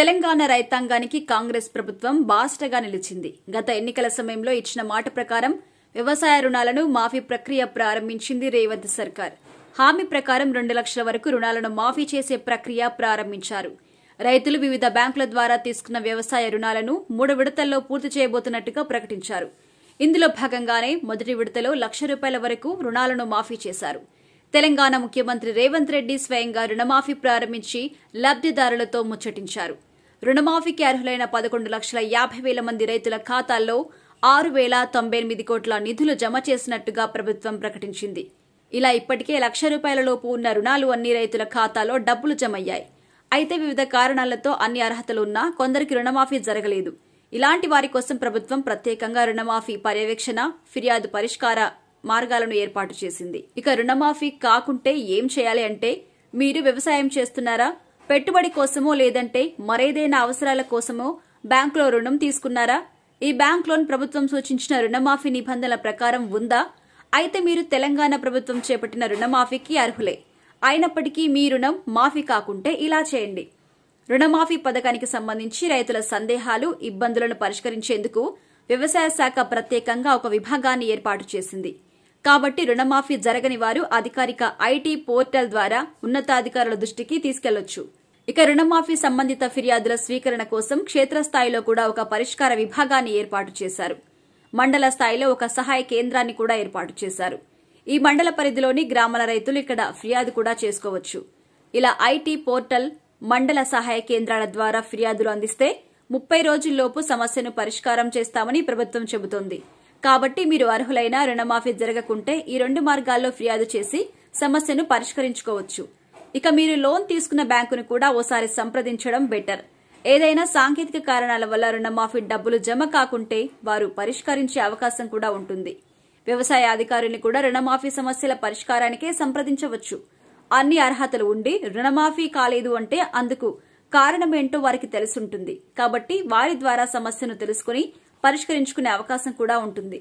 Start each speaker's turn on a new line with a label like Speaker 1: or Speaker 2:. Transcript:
Speaker 1: తెలంగాణ రైతాంగానికి కాంగ్రెస్ ప్రభుత్వం బాస్టగా నిలిచింది గత ఎన్నికల సమయంలో ఇచ్చిన మాట ప్రకారం వ్యవసాయ రుణాలను మాఫీ ప్రక్రియ ప్రారంభించింది రేవంత్ సర్కార్ హామీ ప్రకారం రెండు లక్షల వరకు రుణాలను మాఫీ చేసే ప్రక్రియ ప్రారంభించారు రైతులు వివిధ బ్యాంకుల ద్వారా తీసుకున్న వ్యవసాయ రుణాలను మూడు విడతల్లో పూర్తి చేయబోతున్నట్టుగా ప్రకటించారు ఇందులో భాగంగానే మొదటి విడతలో లక్ష రూపాయల వరకు రుణాలను మాఫీ చేశారు తెలంగాణ ముఖ్యమంత్రి రేవంత్ రెడ్డి స్వయంగా రుణమాఫీ ప్రారంభించి లబ్దిదారులతో ముచ్చటించారు రుణమాఫీకి అర్హులైన పదకొండు లక్షల యాభై వేల మంది రైతుల ఖాతాల్లో ఆరు వేల తొంభై ఎనిమిది కోట్ల నిధులు జమ చేసినట్టుగా ప్రభుత్వం ప్రకటించింది ఇలా ఇప్పటికే లక్ష రూపాయల లోపు ఉన్న రుణాలు అన్ని రైతుల ఖాతాలో డబ్బులు జమయ్యాయి అయితే వివిధ కారణాలతో అన్ని అర్హతలు ఉన్నా కొందరికి రుణమాఫీ జరగలేదు ఇలాంటి వారి కోసం ప్రభుత్వం ప్రత్యేకంగా రుణమాఫీ పర్యవేక్షణ ఫిర్యాదు పరిష్కార మార్గాలను ఏర్పాటు చేసింది ఇక రుణమాఫీ కాకుంటే ఏం చేయాలి అంటే మీరు వ్యవసాయం చేస్తున్నారా పెట్టుబడి కోసమో లేదంటే మరేదైనా అవసరాల కోసమో బ్యాంకులో రుణం తీసుకున్నారా ఈ బ్యాంక్ లోన్ ప్రభుత్వం సూచించిన రుణమాఫీ నిబంధనల ప్రకారం ఉందా అయితే మీరు తెలంగాణ ప్రభుత్వం చేపట్టిన రుణమాఫీకి అర్హులే అయినప్పటికీ మీ రుణం మాఫీ కాకుంటే ఇలా చేయండి రుణమాఫీ పథకానికి సంబంధించి రైతుల సందేహాలు ఇబ్బందులను పరిష్కరించేందుకు వ్యవసాయ శాఖ ప్రత్యేకంగా ఒక విభాగాన్ని ఏర్పాటు చేసింది కాబట్టి రుణమాఫీ జరగని వారు అధికారిక ఐటీ పోర్టల్ ద్వారా ఉన్నతాధికారుల దృష్టికి తీసుకెళ్లొచ్చు ఇక రుణమాఫీ సంబంధిత ఫిర్యాదుల స్వీకరణ కోసం క్షేత్రస్థాయిలో కూడా ఒక పరిష్కార విభాగాన్ని ఏర్పాటు చేశారు మండల స్థాయిలో ఒక సహాయ కేంద్రాన్ని కూడా ఏర్పాటు చేశారు ఈ మండల పరిధిలోని గ్రామాల రైతులు ఇక్కడ ఫిర్యాదు కూడా చేసుకోవచ్చు ఇలా ఐటీ పోర్టల్ మండల సహాయ కేంద్రాల ద్వారా ఫిర్యాదులు అందిస్తే ముప్పై రోజుల్లోపు సమస్యను పరిష్కారం చేస్తామని ప్రభుత్వం చెబుతోంది కాబట్టి మీరు అర్హులైన రుణమాఫీ జరగకుంటే ఈ రెండు మార్గాల్లో ఫిర్యాదు చేసి సమస్యను పరిష్కరించుకోవచ్చు ఇక మీరు లోన్ తీసుకున్న బ్యాంకును కూడా ఓసారి సంప్రదించడం బెటర్ ఏదైనా సాంకేతిక కారణాల వల్ల రుణమాఫీ డబ్బులు జమ కాకుంటే వారు పరిష్కరించే అవకాశం కూడా ఉంటుంది వ్యవసాయ అధికారుల్ని కూడా రుణమాఫీ సమస్యల పరిష్కారానికే సంప్రదించవచ్చు అన్ని అర్హతలు ఉండి రుణమాఫీ కాలేదు అంటే అందుకు కారణమేంటో వారికి తెలుసుంటుంది కాబట్టి వారి ద్వారా సమస్యను తెలుసుకుని పరిష్కరించుకునే అవకాశం కూడా ఉంటుంది